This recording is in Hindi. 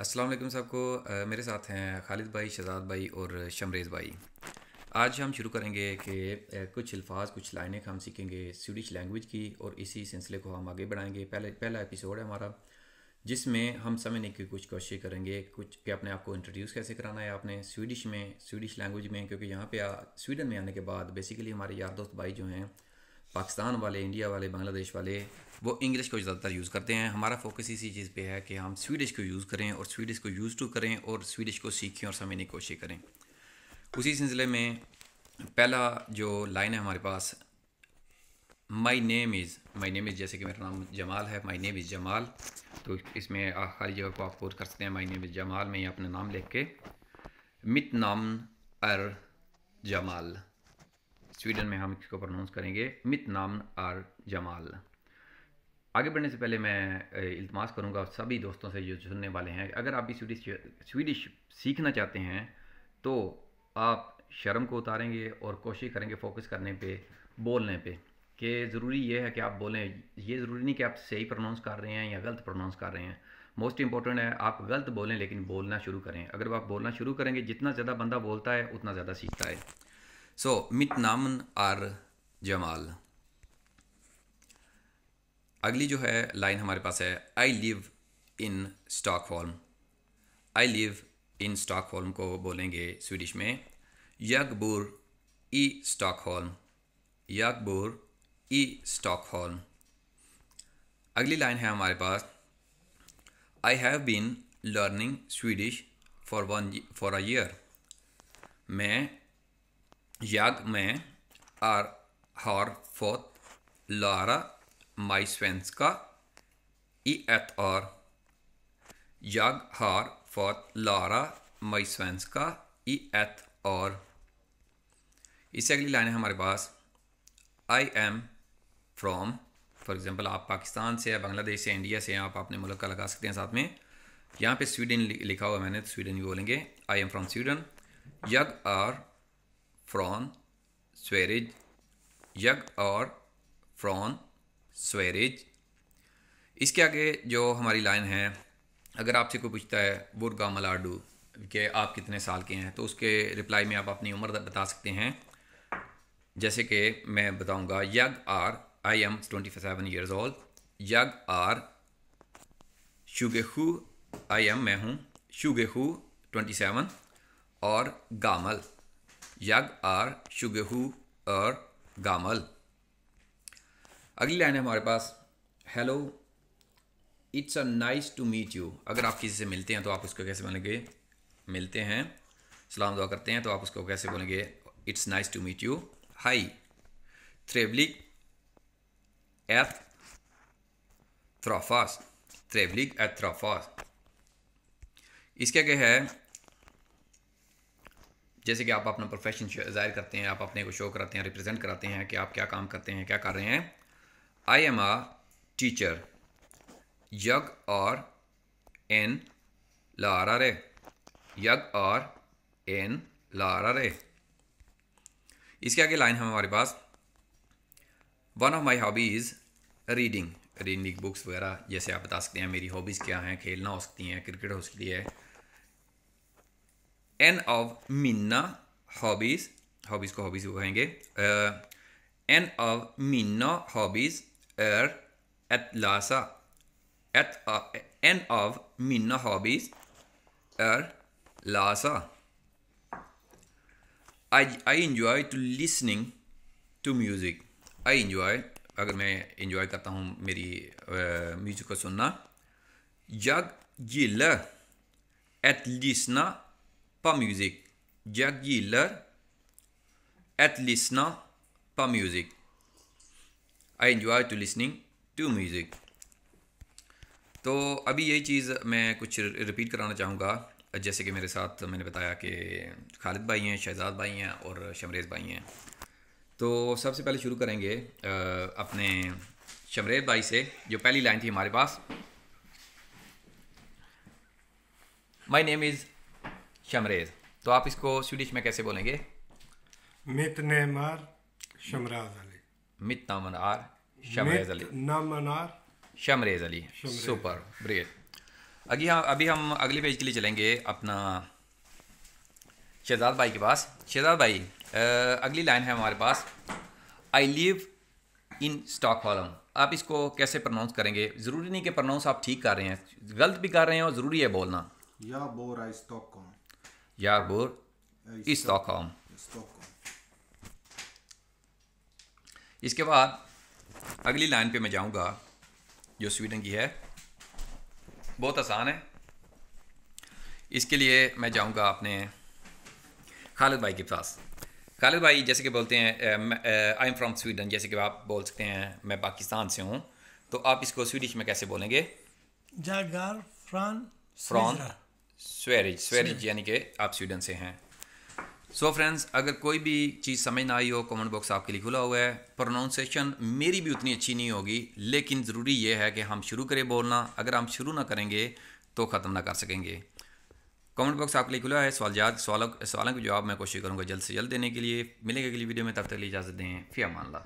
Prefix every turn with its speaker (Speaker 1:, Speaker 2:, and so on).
Speaker 1: अस्सलाम वालेकुम सबको मेरे साथ हैं खालिद भाई शहजाद भाई और शमरेज़ भाई आज हम शुरू करेंगे कि कुछ अल्फाज कुछ लाइनें हम सीखेंगे स्वीडिश लैंग्वेज की और इसी सिलसिले को हम आगे बढ़ाएंगे पहले पहला एपिसोड है हमारा जिसमें हम समझने की कुछ कोशिश करेंगे कुछ कि अपने आप को इंट्रोड्यूस कैसे कराना है आपने स्वीडिश में स्वीडिश लैंग्वेज में क्योंकि यहाँ पे स्वीडन में आने के बाद बेसिकली हमारे यार दोस्त भाई जो हैं पाकिस्तान वाले इंडिया वाले बांग्लादेश वाले वो इंग्लिश को ज़्यादातर यूज़ करते हैं हमारा फोकस इसी चीज़ पे है कि हम स्वीडिश को यूज़ करें और स्वीडिश को यूज़ टू करें और स्वीडिश को सीखें और समझने की कोशिश करें उसी सिलसिले में पहला जो लाइन है हमारे पास my name is my name is जैसे कि मेरा नाम जमाल है माई नेम इज़ जमाल तो इसमें खाली जगह को आप कोर कर सकते हैं माई नेम इज़ जमाल में अपना नाम लिख के मित नाम अर जमाल स्वीडन में हम इसको प्रोनाउंस करेंगे मित नाम आर जमाल आगे बढ़ने से पहले मैं इल्तमास करूँगा सभी दोस्तों से जो सुनने वाले हैं अगर आप भी स्वीडिश स्वीडिश सीखना चाहते हैं तो आप शर्म को उतारेंगे और कोशिश करेंगे फोकस करने पे बोलने पे कि ज़रूरी यह है कि आप बोलें ये ज़रूरी नहीं कि आप सही प्रोनाउंस कर रहे हैं या गलत प्रोनाउंस कर रहे हैं मोस्ट इंपॉर्टेंट है आप गलत बोलें लेकिन बोलना शुरू करें अगर आप बोलना शुरू करेंगे जितना ज़्यादा बंदा बोलता है उतना ज़्यादा सीखता है So, mit Namen R. Jamal. अगली जो है लाइन हमारे पास है I live in Stockholm I live in Stockholm को बोलेंगे स्वीडिश में यकबूर ई स्टॉकहोल्म यकबूर ई स्टॉकहोल्म अगली लाइन है हमारे पास I have been learning Swedish for one for a year मैं Jag med är, har fått lära mig svenska i ett år. Jag har fått lära mig svenska i ett år. इससे अगली लाइन है हमारे पास I am from for example आप पाकिस्तान से या बांग्लादेश से इंडिया से आप अपने मुल्क का लगा सकते हैं साथ में यहाँ पे स्वीडन लिखा हुआ मैंने तो स्वीडन भी बोलेंगे आई एम फ्रॉम स्वीडन यग आर फ्रॉन स्वेरिज यग और फ्रॉन स्वेरिज इसके आगे जो हमारी लाइन है अगर आपसे कोई पूछता है बुरगा मलाडू कि आप कितने साल के हैं तो उसके रिप्लाई में आप अपनी उम्र बता सकते हैं जैसे कि मैं बताऊंगा यग आर I am twenty seven years old यग आर शुगेहू आई एम मैं हूँ शुगेहू ट्वेंटी सेवन और गामल यग आर शुगेहु और गामल अगली लाइन है हमारे पास hello it's a nice to meet you अगर आप किसी से मिलते हैं तो आप उसको कैसे बोलेंगे मिलते हैं सलाम दुआ करते हैं तो आप उसको कैसे बोलेंगे it's nice to meet you हाई थ्रेवलिक एथ थ्राफास थ्रेवलिक एथ थ्राफास इसका क्या है जैसे कि आप अपना प्रोफेशन जाहिर करते हैं आप अपने को शो कराते हैं रिप्रेजेंट कराते हैं कि आप क्या काम करते हैं क्या कर रहे हैं आई एम आ टीचर यग और एन लारा रे यग और एन लारा रे इसके आगे लाइन है हमारे पास one of my hobbies reading reading books वगैरह जैसे आप बता सकते हैं मेरी हॉबीज़ क्या हैं खेलना हो सकती हैं क्रिकेट हो सकती है एन ऑफ मिन्ना हॉबीज हॉबीज को हॉबीज कहेंगे एन ऑफ मिन्ना हॉबीज एर एट लासा एट एन ऑफ मिन्ना हॉबीज एर लासा I I enjoy to listening to music I enjoy अगर मैं इंजॉय करता हूँ मेरी म्यूज़िक uh, को सुनना जग जिल एट लिसना Jag gillar att lyssna Lisna music. I enjoy to e e listening to music. तो अभी यही चीज़ मैं कुछ रिपीट कराना चाहूँगा जैसे कि मेरे साथ मैंने बताया कि खालिद भाई हैं शहजाद भाई हैं और शमरेज़ भाई हैं तो सबसे पहले शुरू करेंगे अपने शमरेज़ भाई से जो पहली लाइन थी हमारे पास माई नेम इज़ शमरेज तो आप इसको स्वीडिश में कैसे बोलेंगे मित नेमर शमराज अली मित आर शमरेज अली आर शमरेज अली सुपर ब्रेड अभी हम अभी हम अगले पेज के लिए चलेंगे अपना शहजाद भाई के पास शहजाद भाई आ, अगली लाइन है हमारे पास I live in Stockholm आप इसको कैसे प्रोनाउंस करेंगे ज़रूरी नहीं कि प्रोनाउंस आप ठीक कर रहे हैं गलत भी कर रहे हैं और ज़रूरी है बोलना या बोरा स्टॉक Jag i Stockholm. इसके बाद अगली लाइन पे मैं जाऊंगा जो स्वीडन की है बहुत आसान है इसके लिए मैं जाऊंगा अपने खालिद भाई के पास खालिद भाई जैसे कि बोलते हैं आई एम फ्रॉम स्वीडन जैसे कि आप बोल सकते हैं मैं पाकिस्तान से हूँ तो आप इसको स्वीडिश में कैसे बोलेंगे जागार फ्रॉन फ्रॉन स्वेरिज स्वेरिज यानी कि आप स्वीडन से हैं सो so फ्रेंड्स अगर कोई भी चीज़ समझ ना आई हो कमेंट बॉक्स आपके लिए खुला हुआ है प्रोनाउंसिएशन मेरी भी उतनी अच्छी नहीं होगी लेकिन ज़रूरी यह है कि हम शुरू करें बोलना अगर हम शुरू ना करेंगे तो ख़त्म ना कर सकेंगे कमेंट बॉक्स आपके लिए खुला है सवाल जवाब सवालों सवालों के जवाब मैं कोशिश करूँगा जल्द से जल्द देने के लिए मिलेंगे अगली वीडियो में तब तक इजाज़त दें मान ला